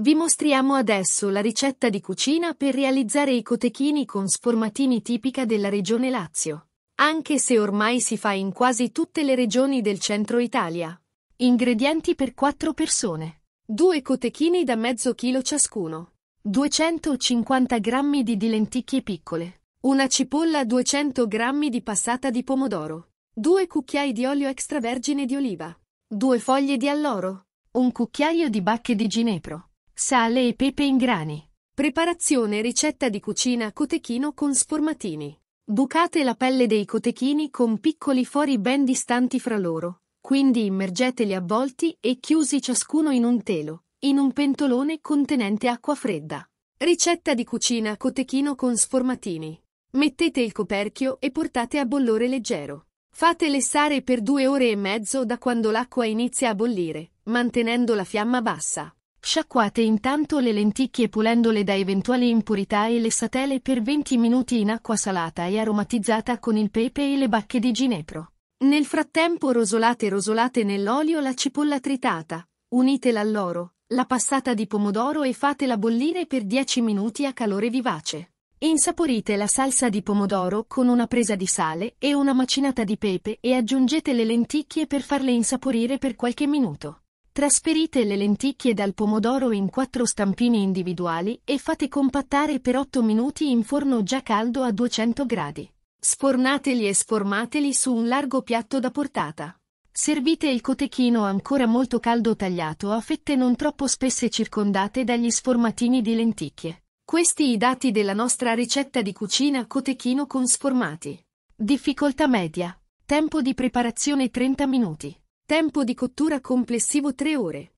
Vi mostriamo adesso la ricetta di cucina per realizzare i cotechini con sformatini tipica della regione Lazio, anche se ormai si fa in quasi tutte le regioni del centro Italia. Ingredienti per 4 persone. 2 cotechini da mezzo chilo ciascuno. 250 g di di lenticchie piccole. Una cipolla 200 g di passata di pomodoro. 2 cucchiai di olio extravergine di oliva. 2 foglie di alloro. Un cucchiaio di bacche di ginepro sale e pepe in grani. Preparazione ricetta di cucina cotechino con sformatini. Bucate la pelle dei cotechini con piccoli fori ben distanti fra loro, quindi immergeteli avvolti e chiusi ciascuno in un telo, in un pentolone contenente acqua fredda. Ricetta di cucina cotechino con sformatini. Mettete il coperchio e portate a bollore leggero. Fate lessare per due ore e mezzo da quando l'acqua inizia a bollire, mantenendo la fiamma bassa. Sciacquate intanto le lenticchie pulendole da eventuali impurità e le satele per 20 minuti in acqua salata e aromatizzata con il pepe e le bacche di ginepro. Nel frattempo rosolate rosolate nell'olio la cipolla tritata, unitela all'oro, la passata di pomodoro e fatela bollire per 10 minuti a calore vivace. Insaporite la salsa di pomodoro con una presa di sale e una macinata di pepe e aggiungete le lenticchie per farle insaporire per qualche minuto. Trasferite le lenticchie dal pomodoro in quattro stampini individuali e fate compattare per 8 minuti in forno già caldo a 200 gradi. Sfornateli e sformateli su un largo piatto da portata. Servite il cotechino ancora molto caldo tagliato a fette non troppo spesse circondate dagli sformatini di lenticchie. Questi i dati della nostra ricetta di cucina cotechino con sformati. Difficoltà media. Tempo di preparazione 30 minuti. Tempo di cottura complessivo 3 ore.